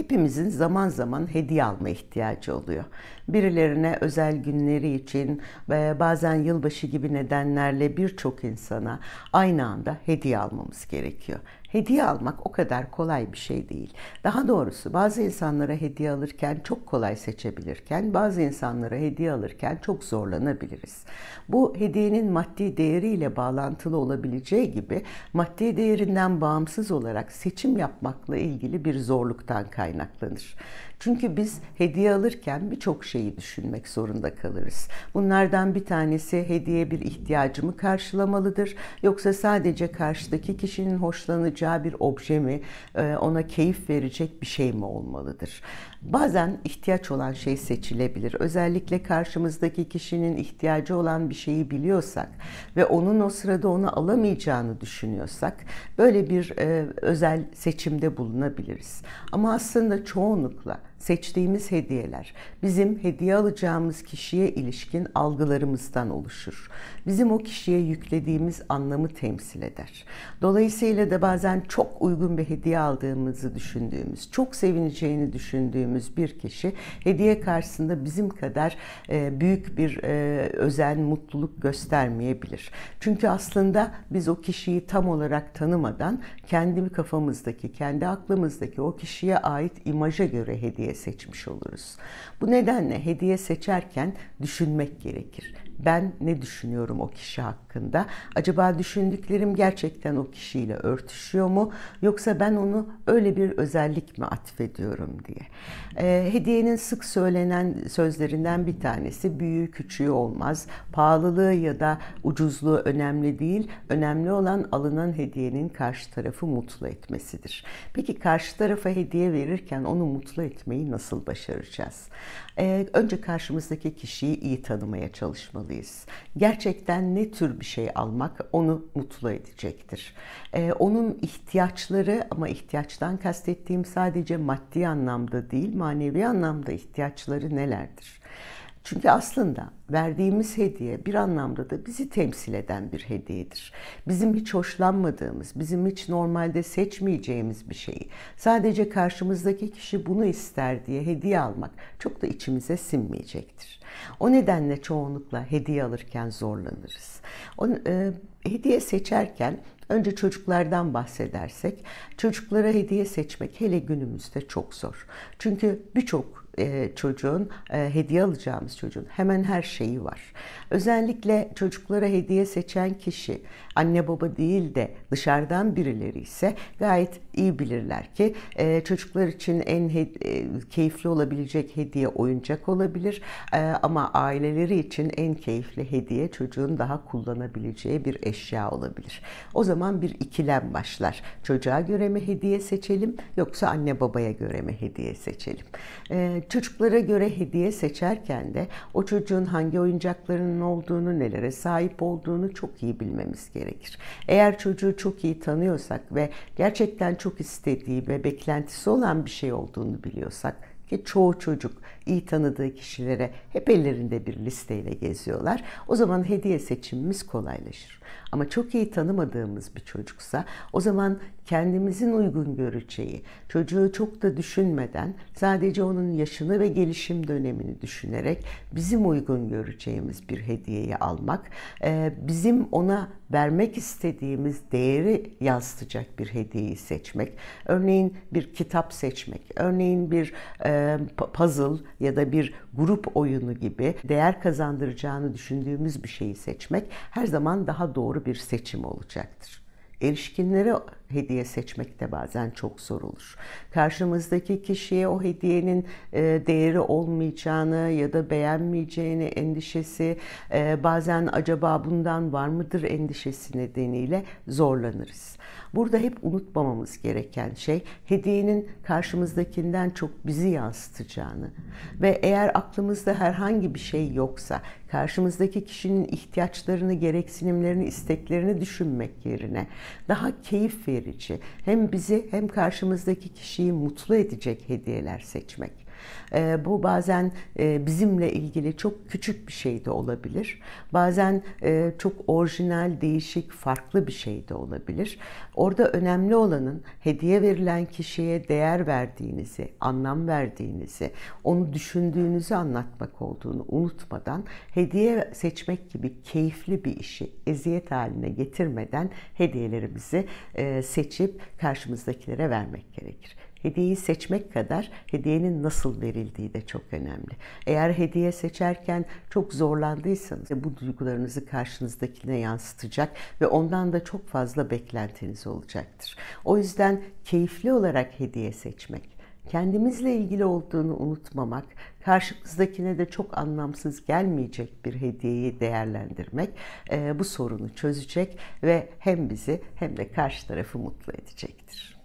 hepimizin zaman zaman hediye alma ihtiyacı oluyor. Birilerine özel günleri için ve bazen yılbaşı gibi nedenlerle birçok insana aynı anda hediye almamız gerekiyor. Hediye almak o kadar kolay bir şey değil. Daha doğrusu bazı insanlara hediye alırken çok kolay seçebilirken, bazı insanlara hediye alırken çok zorlanabiliriz. Bu hediyenin maddi değeriyle bağlantılı olabileceği gibi maddi değerinden bağımsız olarak seçim yapmakla ilgili bir zorluktan kaynaklanır. Çünkü biz hediye alırken birçok şeyi düşünmek zorunda kalırız. Bunlardan bir tanesi hediye bir ihtiyacımı karşılamalıdır. Yoksa sadece karşıdaki kişinin hoşlanacağı bir obje mi, e, ona keyif verecek bir şey mi olmalıdır? Bazen ihtiyaç olan şey seçilebilir. Özellikle karşımızdaki kişinin ihtiyacı olan bir şeyi biliyorsak ve onun o sırada onu alamayacağını düşünüyorsak böyle bir e, özel seçimde bulunabiliriz. Ama aslında çoğunlukla seçtiğimiz hediyeler bizim hediye alacağımız kişiye ilişkin algılarımızdan oluşur. Bizim o kişiye yüklediğimiz anlamı temsil eder. Dolayısıyla da bazen çok uygun bir hediye aldığımızı düşündüğümüz, çok sevineceğini düşündüğümüz bir kişi hediye karşısında bizim kadar e, büyük bir e, özen, mutluluk göstermeyebilir. Çünkü aslında biz o kişiyi tam olarak tanımadan kendi kafamızdaki, kendi aklımızdaki o kişiye ait imaja göre hediye seçmiş oluruz. Bu nedenle hediye seçerken düşünmek gerekir ben ne düşünüyorum o kişi hakkında? Acaba düşündüklerim gerçekten o kişiyle örtüşüyor mu? Yoksa ben onu öyle bir özellik mi atfediyorum diye. E, hediyenin sık söylenen sözlerinden bir tanesi büyüğü küçüğü olmaz. Pahalılığı ya da ucuzluğu önemli değil. Önemli olan alınan hediyenin karşı tarafı mutlu etmesidir. Peki karşı tarafa hediye verirken onu mutlu etmeyi nasıl başaracağız? E, önce karşımızdaki kişiyi iyi tanımaya çalışmalıyız almalıyız. Gerçekten ne tür bir şey almak onu mutlu edecektir. Ee, onun ihtiyaçları ama ihtiyaçtan kastettiğim sadece maddi anlamda değil manevi anlamda ihtiyaçları nelerdir? Çünkü aslında verdiğimiz hediye bir anlamda da bizi temsil eden bir hediyedir. Bizim hiç hoşlanmadığımız, bizim hiç normalde seçmeyeceğimiz bir şeyi. Sadece karşımızdaki kişi bunu ister diye hediye almak çok da içimize sinmeyecektir. O nedenle çoğunlukla hediye alırken zorlanırız. Onu, e, hediye seçerken Önce çocuklardan bahsedersek, çocuklara hediye seçmek hele günümüzde çok zor. Çünkü birçok e, çocuğun, e, hediye alacağımız çocuğun hemen her şeyi var. Özellikle çocuklara hediye seçen kişi anne baba değil de dışarıdan birileri ise gayet iyi bilirler ki e, çocuklar için en keyifli olabilecek hediye oyuncak olabilir ama aileleri için en keyifli hediye çocuğun daha kullanabileceği bir eşya olabilir. O zaman bir ikilem başlar. Çocuğa göre mi hediye seçelim yoksa anne babaya göre mi hediye seçelim? çocuklara göre hediye seçerken de o çocuğun hangi oyuncaklarının olduğunu, nelere sahip olduğunu çok iyi bilmemiz gerekir. Eğer çocuğu çok iyi tanıyorsak ve gerçekten çok istediği ve beklentisi olan bir şey olduğunu biliyorsak ki çoğu çocuk iyi tanıdığı kişilere hep ellerinde bir listeyle geziyorlar. O zaman hediye seçimimiz kolaylaşır. Ama çok iyi tanımadığımız bir çocuksa o zaman kendimizin uygun göreceği, çocuğu çok da düşünmeden sadece onun yaşını ve gelişim dönemini düşünerek bizim uygun göreceğimiz bir hediyeyi almak, e, bizim ona vermek istediğimiz değeri yansıtacak bir hediyeyi seçmek. Örneğin bir kitap seçmek, örneğin bir e, puzzle ya da bir grup oyunu gibi değer kazandıracağını düşündüğümüz bir şeyi seçmek her zaman daha doğru bir seçim olacaktır. Erişkinlere hediye seçmek de bazen çok zor olur. Karşımızdaki kişiye o hediyenin e, değeri olmayacağını ya da beğenmeyeceğini endişesi, e, bazen acaba bundan var mıdır endişesi nedeniyle zorlanırız. Burada hep unutmamamız gereken şey hediyenin karşımızdakinden çok bizi yansıtacağını ve eğer aklımızda herhangi bir şey yoksa karşımızdaki kişinin ihtiyaçlarını, gereksinimlerini, isteklerini düşünmek yerine daha keyif verici hem bizi hem karşımızdaki kişiyi mutlu edecek hediyeler seçmek e, bu bazen e, bizimle ilgili çok küçük bir şey de olabilir. Bazen e, çok orijinal, değişik, farklı bir şey de olabilir. Orada önemli olanın hediye verilen kişiye değer verdiğinizi, anlam verdiğinizi, onu düşündüğünüzü anlatmak olduğunu unutmadan hediye seçmek gibi keyifli bir işi eziyet haline getirmeden hediyelerimizi e, seçip karşımızdakilere vermek gerekir hediyeyi seçmek kadar hediyenin nasıl verildiği de çok önemli. Eğer hediye seçerken çok zorlandıysanız bu duygularınızı karşınızdakine yansıtacak ve ondan da çok fazla beklentiniz olacaktır. O yüzden keyifli olarak hediye seçmek, kendimizle ilgili olduğunu unutmamak, karşımızdakine de çok anlamsız gelmeyecek bir hediyeyi değerlendirmek bu sorunu çözecek ve hem bizi hem de karşı tarafı mutlu edecektir.